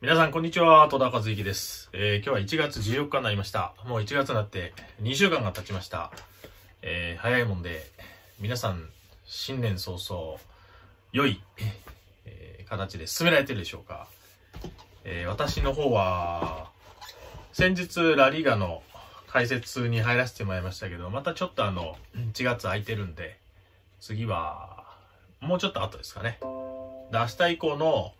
皆さん、こんにちは。戸田和之です。えー、今日は1月14日になりました。もう1月になって2週間が経ちました。えー、早いもんで、皆さん、新年早々、良い、えー、形で進められてるでしょうか。え私の方は、先日、ラリーガの解説に入らせてもらいましたけど、またちょっとあの、1月空いてるんで、次は、もうちょっと後ですかね。で、明日以降の、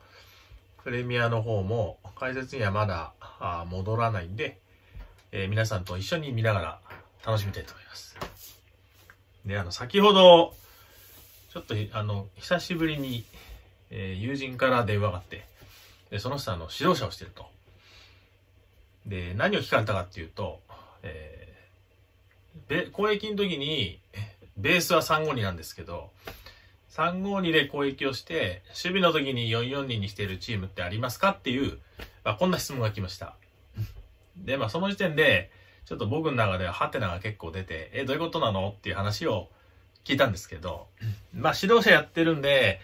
プレミアの方も解説にはまだ戻らないんで、えー、皆さんと一緒に見ながら楽しみたいと思います。で、あの、先ほど、ちょっと、あの、久しぶりに、えー、友人から電話があって、で、その人は、あの、指導者をしてると。で、何を聞かれたかっていうと、えー、べ、公益の時に、ベースは352なんですけど、352で攻撃をして、守備の時に442にしているチームってありますかっていう、まあ、こんな質問が来ました。で、まあその時点で、ちょっと僕の中ではハテナが結構出て、え、どういうことなのっていう話を聞いたんですけど、まあ指導者やってるんで、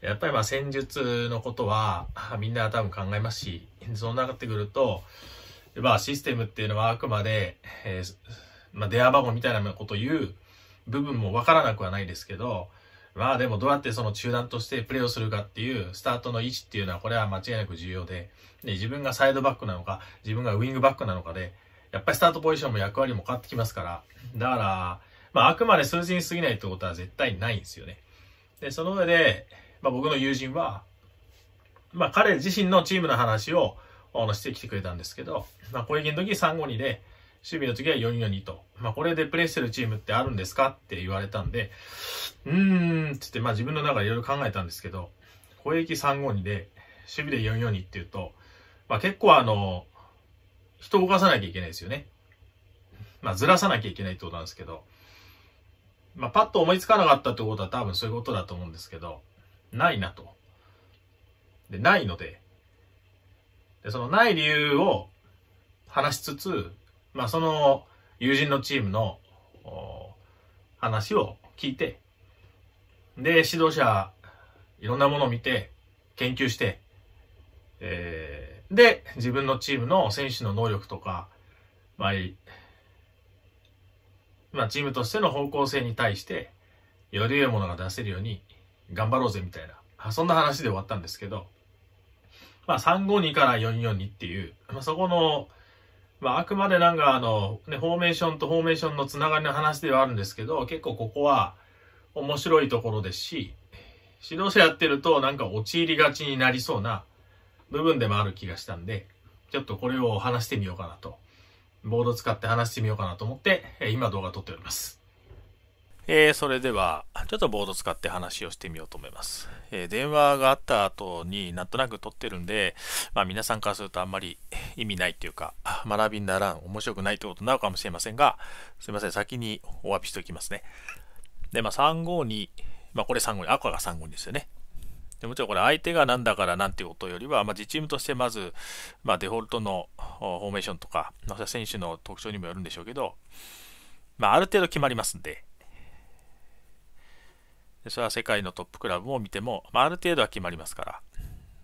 やっぱりまあ戦術のことはみんな多分考えますし、そうなってくると、まあシステムっていうのはあくまで、えー、まあ電話番号みたいなことを言う部分もわからなくはないですけど、まあでもどうやってその中断としてプレーをするかっていうスタートの位置っていうのはこれは間違いなく重要で、で自分がサイドバックなのか、自分がウィングバックなのかで、やっぱりスタートポジションも役割も変わってきますから、だから、まああくまで数字に過ぎないってことは絶対ないんですよね。で、その上で、まあ僕の友人は、まあ彼自身のチームの話をしてきてくれたんですけど、まあ攻撃の時352で、守備の次は442と。まあ、これでプレイしてるチームってあるんですかって言われたんで、うーん、つって、まあ自分の中でいろいろ考えたんですけど、攻撃352で、守備で442っていうと、まあ結構あの、人を動かさなきゃいけないですよね。まあずらさなきゃいけないってことなんですけど、まあパッと思いつかなかったってことは多分そういうことだと思うんですけど、ないなと。で、ないので、でそのない理由を話しつつ、まあ、その友人のチームの話を聞いて、で、指導者、いろんなものを見て、研究して、えー、で、自分のチームの選手の能力とか、まあ、まあ、チームとしての方向性に対して、より良いものが出せるように頑張ろうぜみたいな、そんな話で終わったんですけど、まあ、352から442っていう、まあ、そこのまあ、あくまでなんかあの、ね、フォーメーションとフォーメーションのつながりの話ではあるんですけど、結構ここは面白いところですし、指導者やってるとなんか陥りがちになりそうな部分でもある気がしたんで、ちょっとこれを話してみようかなと、ボード使って話してみようかなと思って、今動画撮っております。えー、それでは、ちょっとボード使って話をしてみようと思います。えー、電話があった後になんとなく撮ってるんで、まあ皆さんからするとあんまり意味ないというか、学びにならん、面白くないってことになるかもしれませんが、すいません、先にお詫びしておきますね。で、まあ352、まあこれ352、赤が352ですよね。でもちろんこれ相手が何だからなんていうことよりは、まあ、自チームとしてまず、まあ、デフォルトのフォーメーションとか、選手の特徴にもよるんでしょうけど、まあ、ある程度決まりますんで、それは世界のトップクラブを見ても、まあ、ある程度は決まりますから、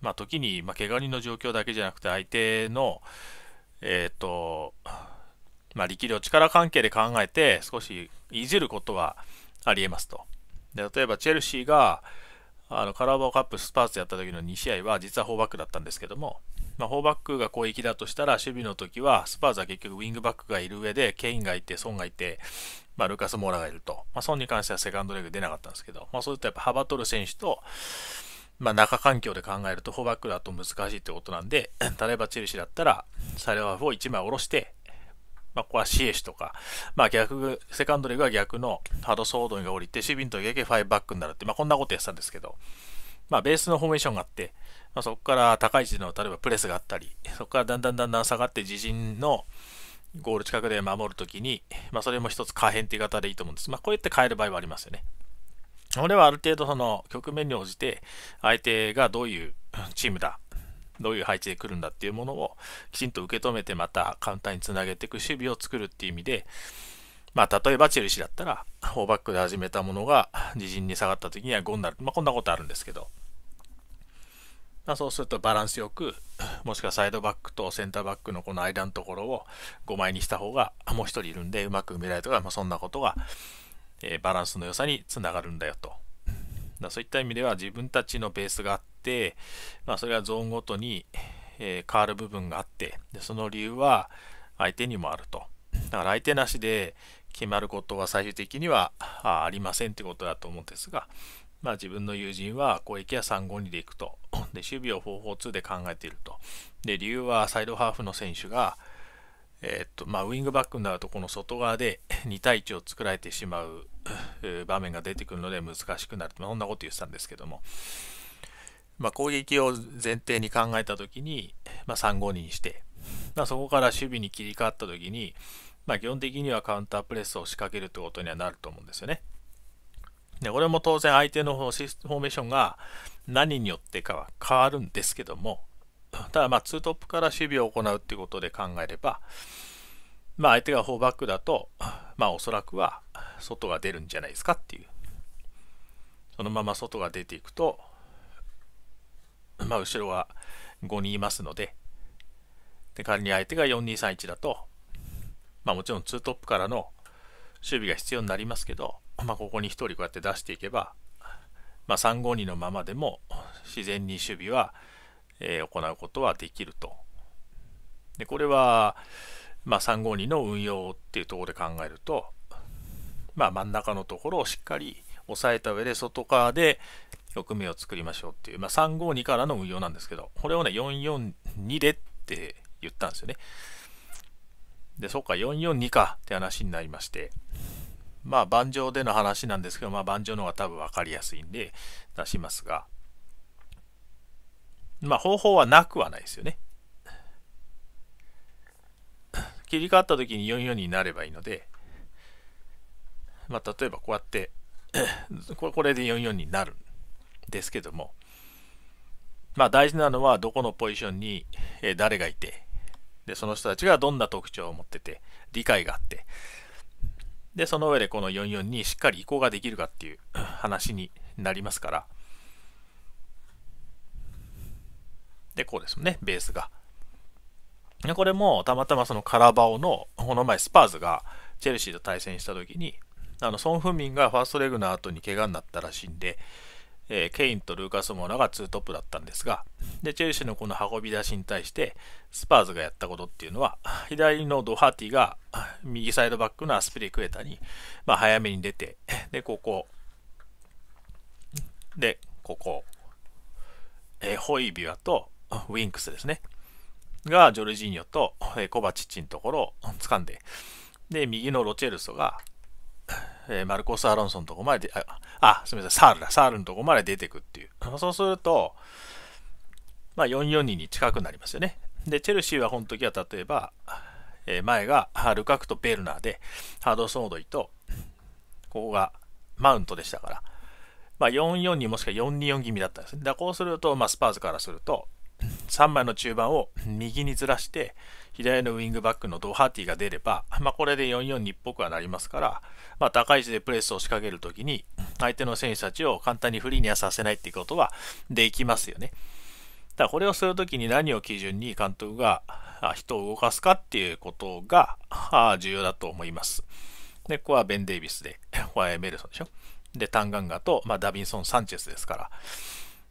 まあ、時に、まあ、怪我人の状況だけじゃなくて、相手の、えっ、ー、と、まあ、力量、力関係で考えて、少しいじることはありえますと。で例えば、チェルシーが、あのカラーバーカップスパーツやった時の2試合は実は4バックだったんですけども、まあ、4バックが攻撃だとしたら守備の時はスパーツは結局ウィングバックがいる上でケインがいてソンがいて、まあ、ルカス・モーラがいると、まあ、ソンに関してはセカンドレグ出なかったんですけど、まあ、そういったやっぱ幅取る選手と、まあ、中環境で考えると4バックだと難しいってことなんで例えばチェルシーだったらサレワフを1枚下ろしてまあ、ここはシエシとか、まあ、逆、セカンドレグは逆のハドソードにが降りて、シビンとゲゲブバックになるって、まあ、こんなことやってたんですけど、まあ、ベースのフォーメーションがあって、まあ、そこから高い位置の、例えばプレスがあったり、そこからだんだんだんだん下がって、自陣のゴール近くで守るときに、まあ、それも一つ可変という言い方でいいと思うんです。まあ、こうやって変える場合はありますよね。俺はある程度その局面に応じて相手がどういうチームだどういう配置で来るんだっていうものをきちんと受け止めてまたカウンターにつなげていく守備を作るっていう意味で、まあ、例えばチェルシーだったら、4バックで始めたものが自陣に下がった時には5になる。まあ、こんなことあるんですけど。まあ、そうするとバランスよく、もしくはサイドバックとセンターバックのこの間のところを5枚にした方がもう1人いるんでうまく埋められるとか、まあ、そんなことが、えー、バランスの良さにつながるんだよと。だそういった意味では自分たちのベースがあって、まあ、それはゾーンごとに、えー、変わる部分があってでその理由は相手にもあるとだから相手なしで決まることは最終的にはありませんってことだと思うんですが、まあ、自分の友人は攻撃は352でいくとで守備を方法2で考えているとで理由はサイドハーフの選手がえー、っとまあ、ウィングバックになるとこの外側で2対1を作られてしまう場面が出てくるので難しくなると、まあ、そんなこと言ってたんですけども、まあ、攻撃を前提に考えた時に、まあ、3-5にして、まあ、そこから守備に切り替わった時に、まあ、基本的にはカウンタープレスを仕掛けるということにはなると思うんですよね。でこれも当然相手のフォーメーションが何によってかは変わるんですけどもただまあ2トップから守備を行うっいうことで考えれば、まあ相手が4バックだと、まあおそらくは外が出るんじゃないですかっていう。そのまま外が出ていくと、まあ後ろは5人いますので、で仮に相手が4231だと、まあもちろん2トップからの守備が必要になりますけど、まあここに1人こうやって出していけば、まあ352のままでも自然に守備は、えー、行うことはできると。でこれは、まあ、352の運用っていうところで考えると、まあ、真ん中のところをしっかり押さえた上で外側で局面を作りましょうっていう、まあ、352からの運用なんですけど、これをね、442でって言ったんですよね。で、そっか、442かって話になりまして、まあ、盤上での話なんですけど、まあ、盤上の方が多分分かりやすいんで出しますが、まあ、方法はなくはないですよね。切り替わった時に44になればいいので、まあ、例えばこうやって これで44になるんですけども、まあ、大事なのはどこのポジションに誰がいてでその人たちがどんな特徴を持ってて理解があってでその上でこの44にしっかり移行ができるかっていう 話になりますからでこうですもんねベースが。でこれもたまたまそのカラバオのこの前スパーズがチェルシーと対戦した時にあのソン・フンミンがファーストレグの後に怪我になったらしいんで、えー、ケインとルーカス・モーラが2トップだったんですがでチェルシーのこの運び出しに対してスパーズがやったことっていうのは左のドハーティが右サイドバックのアスピリクエタに、まあ、早めに出てでここでここ、えー、ホイビアとウィンクスですねがジョルジーニョと、えコバチッチのところを掴んで、で、右のロチェルソが、えー、マルコス・アロンソのとこまであ、あ、すみません、サールだ、サールのとこまで出てくっていう。そうすると、まあ、442に近くなりますよね。で、チェルシーはこの時は例えば、えー、前がルカクとベルナーで、ハードソードイと、ここがマウントでしたから、まあ、442もしくは424気味だったんですね。だこうすると、まあ、スパーズからすると、3枚の中盤を右にずらして、左のウィングバックのドハーティが出れば、まあ、これで442っぽくはなりますから、まあ、高い位置でプレスを仕掛けるときに、相手の選手たちを簡単にフリーにはさせないっていうことはできますよね。だからこれをするときに何を基準に監督が人を動かすかっていうことが重要だと思います。で、ここはベン・デイビスで、ホワはエメルソンでしょ。で、タンガンガと、まあ、ダビンソン・サンチェスですから。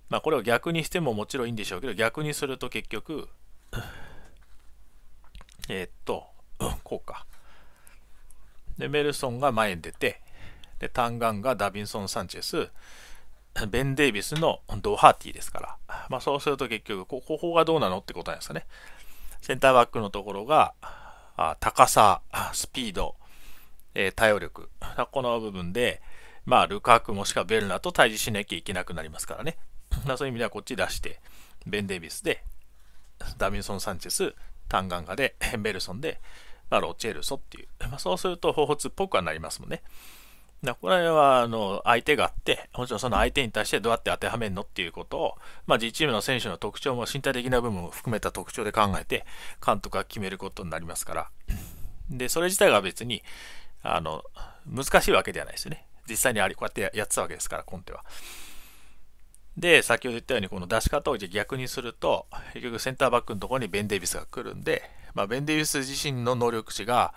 まあこれを逆にしてももちろんいいんでしょうけど、逆にすると結局、えー、っと、こうか。で、メルソンが前に出て、で、タンガンがダビンソン・サンチェス、ベン・デイビスのドハーティーですから、まあ、そうすると結局、ここがどうなのってことなんですかね。センターバックのところが、あ高さ、スピード、えー、対応力、この部分で、まあ、ルカークもしくはベルナと対峙しなきゃいけなくなりますからね。そういう意味ではこっち出して、ベン・デイビスで、ダミンソン・サンチェス、タンガンガで、ヘンベルソンで、まあ、ロチェルソっていう、まあ、そうすると方法っぽくはなりますもんね。だこれはあの相手があって、もちろんその相手に対してどうやって当てはめるのっていうことを、まあ、自チームの選手の特徴も身体的な部分を含めた特徴で考えて、監督が決めることになりますから。で、それ自体が別にあの難しいわけではないですよね。実際にありこうやってやってたわけですから、コンテは。で、先ほど言ったように、この出し方を逆にすると、結局センターバックのところにベン・デイビスが来るんで、まあ、ベン・デイビス自身の能力値が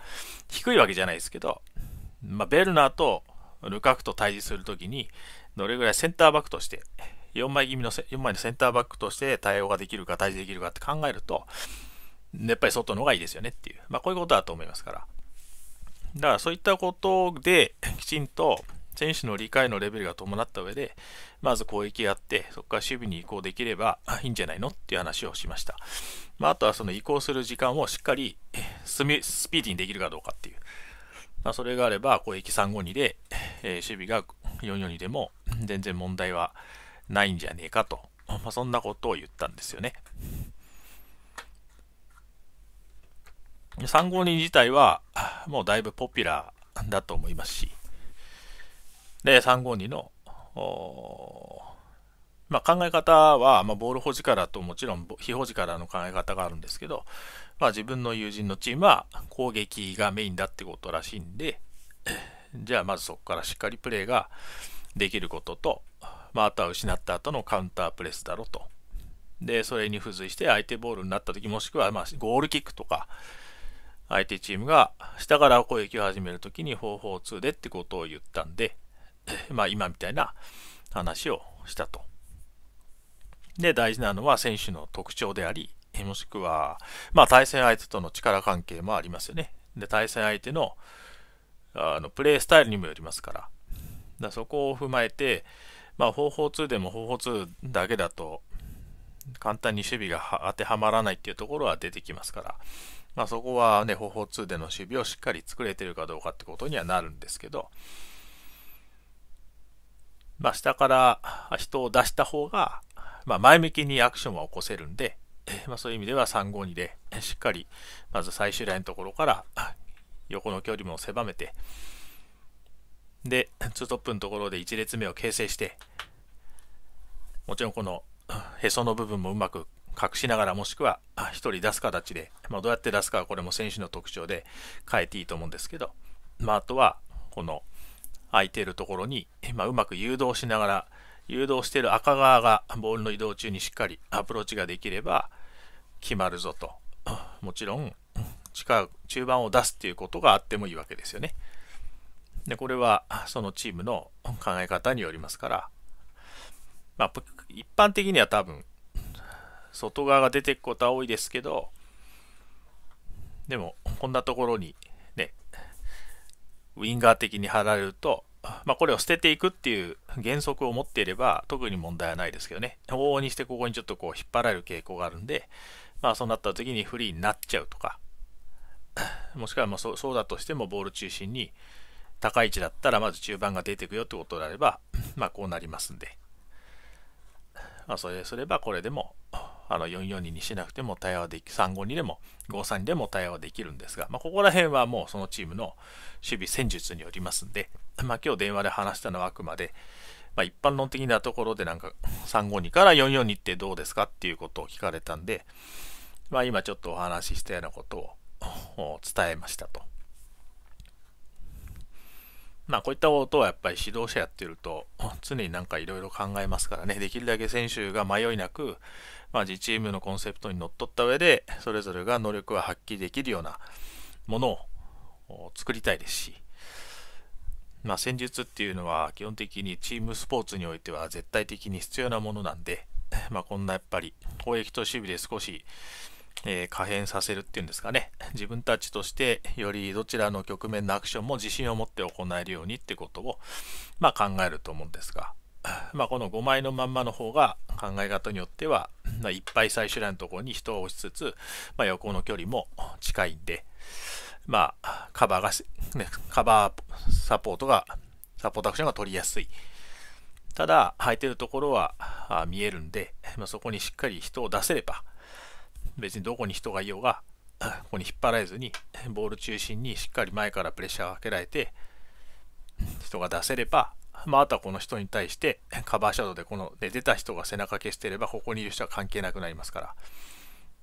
低いわけじゃないですけど、まあ、ベルナーとルカクと対峙するときに、どれぐらいセンターバックとして、4枚気味の、4枚のセンターバックとして対応ができるか、対峙できるかって考えると、やっぱり外の方がいいですよねっていう、まあ、こういうことだと思いますから。だからそういったことで、きちんと選手の理解のレベルが伴った上で、まず攻撃やって、そこから守備に移行できればいいんじゃないのっていう話をしました。まあ、あとはその移行する時間をしっかりスピーディーにできるかどうかっていう。まあ、それがあれば攻撃352で、えー、守備が442でも全然問題はないんじゃねえかと、まあ、そんなことを言ったんですよね。352自体はもうだいぶポピュラーだと思いますし、で、352の、まあ、考え方は、まあ、ボール保持からともちろん非保持からの考え方があるんですけど、まあ、自分の友人のチームは攻撃がメインだってことらしいんで、じゃあまずそこからしっかりプレーができることと、まあ、あとは失った後のカウンタープレスだろうと。で、それに付随して相手ボールになった時もしくは、まあ、ゴールキックとか、相手チームが下から攻撃を始める時に4-4-2でってことを言ったんで、まあ、今みたいな話をしたと。で、大事なのは選手の特徴であり、もしくは、まあ、対戦相手との力関係もありますよね。で、対戦相手のあのプレースタイルにもよりますから。だそこを踏まえて、まあ、方法2でも方法2だけだと、簡単に守備が当てはまらないっていうところは出てきますから、まあ、そこはね、方法2での守備をしっかり作れてるかどうかってことにはなるんですけど、まあ、下から人を出した方が、まあ、前向きにアクションは起こせるんで、まあ、そういう意味では352でしっかりまず最終ラインのところから横の距離も狭めてで2トップのところで1列目を形成してもちろんこのへその部分もうまく隠しながらもしくは1人出す形で、まあ、どうやって出すかはこれも選手の特徴で変えていいと思うんですけど、まあ、あとはこの空いているところに、まあ、うまく誘導しながら、誘導している赤側がボールの移動中にしっかりアプローチができれば決まるぞと。もちろん、中盤を出すっていうことがあってもいいわけですよね。で、これはそのチームの考え方によりますから、まあ、一般的には多分、外側が出ていくことは多いですけど、でも、こんなところにウィンガー的に貼られると、まあ、これを捨てていくっていう原則を持っていれば特に問題はないですけどね往々にしてここにちょっとこう引っ張られる傾向があるんで、まあ、そうなった時にフリーになっちゃうとか もしくはまそうだとしてもボール中心に高い位置だったらまず中盤が出てくよってことであれば、まあ、こうなりますんで、まあ、それすればこれでもあの442にしなくても対応でき、352でも53 2でも対応できるんですが、まあ、ここら辺はもうそのチームの守備戦術によりますんで、まあ、今日電話で話したのはあくまで、まあ、一般論的なところでなんか352から442ってどうですかっていうことを聞かれたんで、まあ、今ちょっとお話ししたようなことを伝えましたと。まあこういったことはやっぱり指導者やってると常になんかいろいろ考えますからねできるだけ選手が迷いなく、まあ、自チームのコンセプトにのっとった上でそれぞれが能力を発揮できるようなものを作りたいですし、まあ、戦術っていうのは基本的にチームスポーツにおいては絶対的に必要なものなんで、まあ、こんなやっぱり攻撃と守備で少しえー、可変させるっていうんですかね 自分たちとしてよりどちらの局面のアクションも自信を持って行えるようにってことを、まあ、考えると思うんですが、まあ、この5枚のまんまの方が考え方によっては、まあ、いっぱい最終ラインのところに人を押しつつ、まあ、横の距離も近いんで、まあ、カバーが、ね、カバーサポートがサポートアクションが取りやすいただ、履いてるところは見えるんで、まあ、そこにしっかり人を出せれば、別にどこに人がいようが、ここに引っ張られずに、ボール中心にしっかり前からプレッシャーをかけられて、人が出せれば、まあ、あとはこの人に対してカバーシャドウでこので出た人が背中消してればここにいる人は関係なくなりますか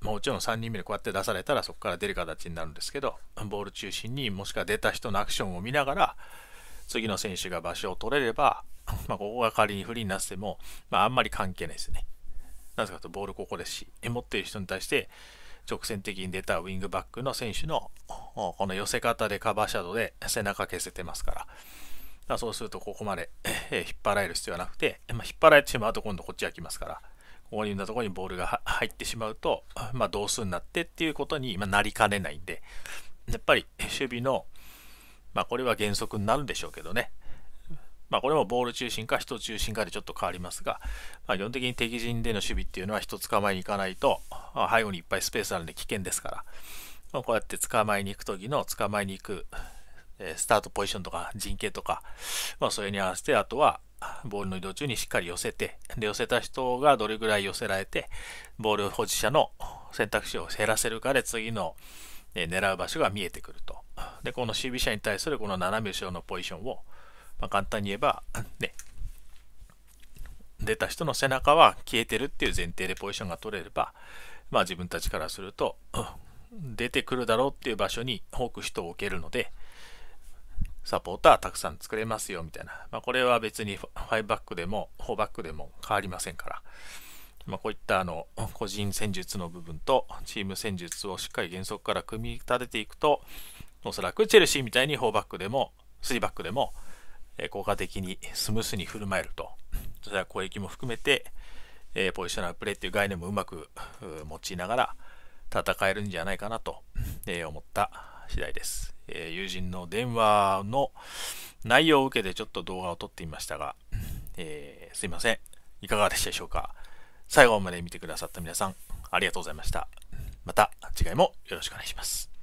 ら、もちろん3人目でこうやって出されたらそこから出る形になるんですけどボール中心にもしくは出た人のアクションを見ながら次の選手が場所を取れれば、まあ、ここが仮に不利になっても、まあ、あんまり関係ないですね。なぜかとボールここですし、持っている人に対して直線的に出たウィングバックの選手のこの寄せ方でカバーシャドウで背中消せてますから、からそうするとここまで引っ張られる必要はなくて、まあ、引っ張られてしまうと今度こっちが来ますから、ここにいるところにボールが入ってしまうと、まあ、同数になってっていうことになりかねないんで、やっぱり守備の、まあ、これは原則になるんでしょうけどね、まあ、これもボール中心か人中心かでちょっと変わりますが、まあ、基本的に敵陣での守備っていうのは人捕まえに行かないと、まあ、背後にいっぱいスペースあるんで危険ですから、まあ、こうやって捕まえに行く時の捕まえに行く、えー、スタートポジションとか陣形とか、まあ、それに合わせてあとはボールの移動中にしっかり寄せてで寄せた人がどれぐらい寄せられてボール保持者の選択肢を減らせるかで次の狙う場所が見えてくると。で、この守備者に対するこの斜め後ろのポジションをまあ、簡単に言えば、ね、出た人の背中は消えてるっていう前提でポジションが取れれば、まあ、自分たちからすると、出てくるだろうっていう場所に多く人を置けるので、サポーターたくさん作れますよみたいな、まあ、これは別に5バックでも4バックでも変わりませんから、まあ、こういったあの個人戦術の部分とチーム戦術をしっかり原則から組み立てていくとおそらくチェルシーみたいに4バックでも3バックでもえ効果的にスムースに振る舞えると。それは攻撃も含めて、えポジショナルプレーっていう概念もうまく用いながら戦えるんじゃないかなと、え思った次第です、え友人の電話の内容を受けてちょっと動画を撮ってみましたが、えー、すいません。いかがでしたでしょうか最後まで見てくださった皆さん、ありがとうございました。また次回もよろしくお願いします。